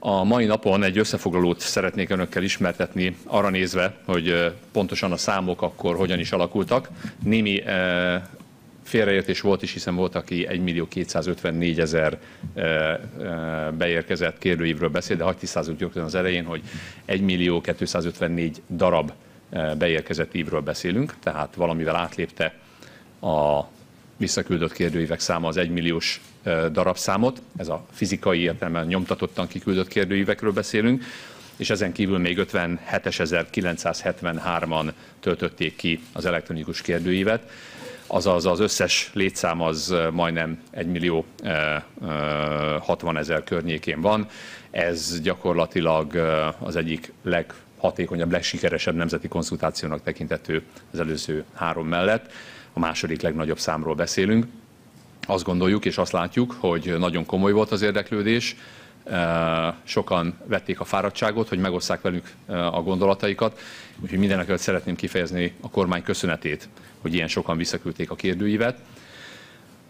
A mai napon egy összefoglalót szeretnék önökkel ismertetni, arra nézve, hogy pontosan a számok akkor hogyan is alakultak. Némi félreértés volt is, hiszen volt, aki 1 millió 254 ezer beérkezett kérdőívről beszél, de hagyj tisztázunk rögtön az elején, hogy 1 millió 254 darab beérkezett ívről beszélünk, tehát valamivel átlépte a visszaküldött kérdőívek száma az egymilliós darabszámot, ez a fizikai értelemben nyomtatottan kiküldött kérdőívekről beszélünk, és ezen kívül még 57.973-an töltötték ki az elektronikus kérdőívet azaz az összes létszám az majdnem 1 millió 60 ezer környékén van. Ez gyakorlatilag az egyik leghatékonyabb, legsikeresebb nemzeti konzultációnak tekintető az előző három mellett. A második legnagyobb számról beszélünk. Azt gondoljuk és azt látjuk, hogy nagyon komoly volt az érdeklődés, Eh, sokan vették a fáradtságot, hogy megosszák velük eh, a gondolataikat, úgyhogy mindenek előtt szeretném kifejezni a kormány köszönetét, hogy ilyen sokan visszaküldték a kérdőívet.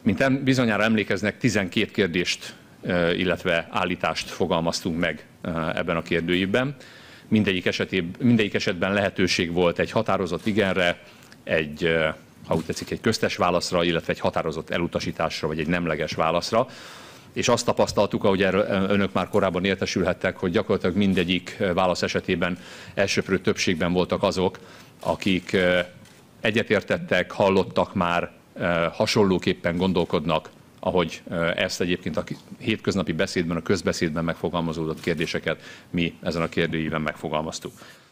Mint bizonyára emlékeznek, 12 kérdést, eh, illetve állítást fogalmaztunk meg ebben a kérdőívben. Mindegyik, esetében, mindegyik esetben lehetőség volt egy határozott igenre, egy, ha úgy tetszik, egy köztes válaszra, illetve egy határozott elutasításra, vagy egy nemleges válaszra és azt tapasztaltuk, ahogy erről önök már korábban értesülhettek, hogy gyakorlatilag mindegyik válasz esetében elsőprő többségben voltak azok, akik egyetértettek, hallottak már, hasonlóképpen gondolkodnak, ahogy ezt egyébként a hétköznapi beszédben, a közbeszédben megfogalmazódott kérdéseket mi ezen a kérdőjében megfogalmaztuk.